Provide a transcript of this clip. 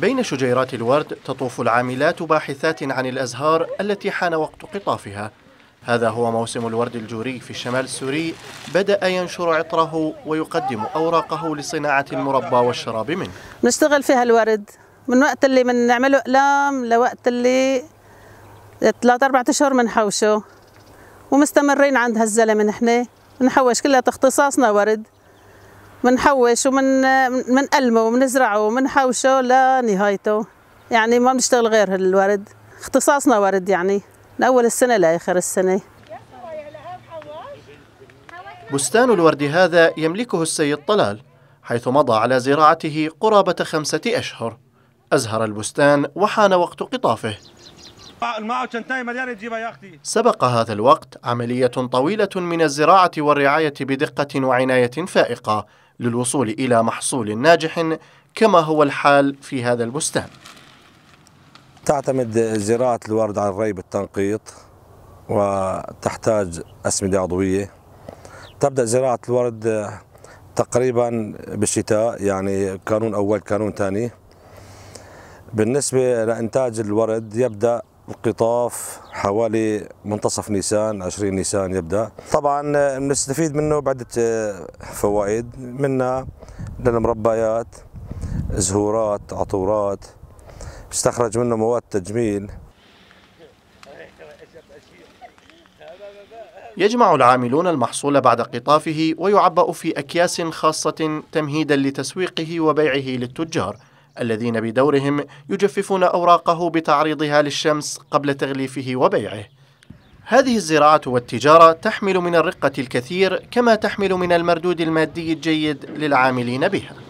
بين شجيرات الورد تطوف العاملات باحثات عن الأزهار التي حان وقت قطافها هذا هو موسم الورد الجوري في الشمال السوري بدأ ينشر عطره ويقدم أوراقه لصناعة المربى والشراب منه نشتغل فيها الورد من وقت اللي من نعمله أقلام لوقت اللي ثلاث أربعة أشهر بنحوشه ومستمرين عند هالزلمة نحن بنحوش كلها اختصاصنا ورد منحوش ومن من ألمه ومن زرعه ومن حوشه لنهايته يعني ما بنشتغل غير الورد اختصاصنا ورد يعني من أول السنة لآخر السنة بستان الورد هذا يملكه السيد طلال حيث مضى على زراعته قرابة خمسة أشهر أزهر البستان وحان وقت قطافه سبق هذا الوقت عملية طويلة من الزراعة والرعاية بدقة وعناية فائقة للوصول إلى محصول ناجح كما هو الحال في هذا البستان تعتمد زراعة الورد على الري بالتنقيط وتحتاج أسمدة عضوية تبدأ زراعة الورد تقريبا بالشتاء يعني كانون أول كانون ثاني بالنسبة لإنتاج الورد يبدأ القطاف حوالي منتصف نيسان 20 نيسان يبدا طبعا بنستفيد آه، منه بعده آه، فوائد منها للمربيات زهورات عطورات بيستخرج منه مواد تجميل يجمع العاملون المحصول بعد قطافه ويعبأ في أكياس خاصة تمهيدا لتسويقه وبيعه للتجار الذين بدورهم يجففون أوراقه بتعريضها للشمس قبل تغليفه وبيعه هذه الزراعة والتجارة تحمل من الرقة الكثير كما تحمل من المردود المادي الجيد للعاملين بها